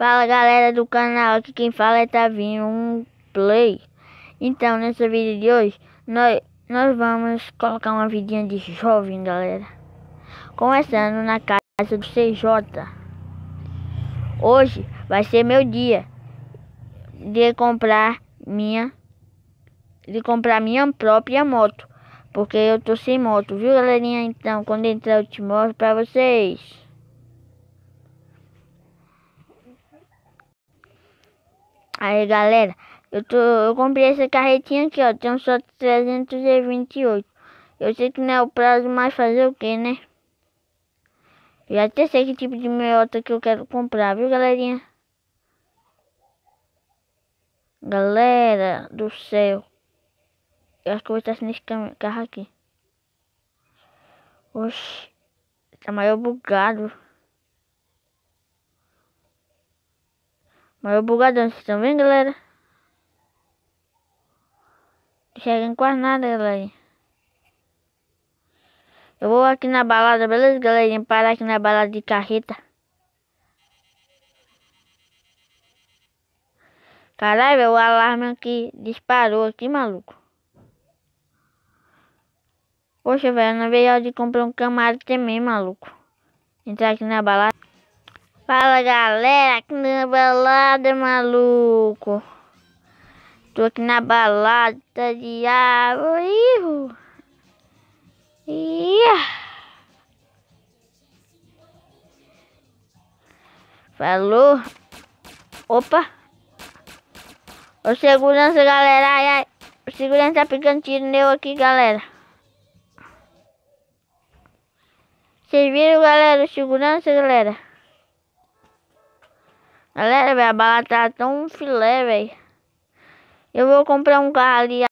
Fala galera do canal, aqui quem fala é Tavinho, um play. Então, nesse vídeo de hoje, nós, nós vamos colocar uma vidinha de jovem, galera. Começando na casa do CJ. Hoje vai ser meu dia de comprar minha de comprar minha própria moto, porque eu tô sem moto, viu, galerinha? Então, quando entrar eu te mostro para vocês. Aí galera, eu, tô, eu comprei essa carretinha aqui, ó. Tem só 328. Eu sei que não é o prazo, mas fazer o que, né? Eu até sei que tipo de meiota que eu quero comprar, viu galerinha? Galera do céu. Eu acho que vou estar nesse carro aqui. Oxi. Tá maior bugado. Maior bugadão, vocês estão vendo, galera? Chega quase nada, galera. Eu vou aqui na balada, beleza, galera? Parar aqui na balada de carreta. Caralho, o alarme aqui disparou aqui, maluco. Poxa, velho, na veio de comprar um camarada também, maluco. Entrar aqui na balada. Fala galera, aqui na balada, maluco. Tô aqui na balada, tá de água. Falou. Opa. O segurança, galera. Ai, ai. O segurança tá pegando tiro meu aqui, galera. Vocês viram, galera? O segurança, galera. Galera, véio, a balada tá tão filé, velho. Eu vou comprar um carro ali.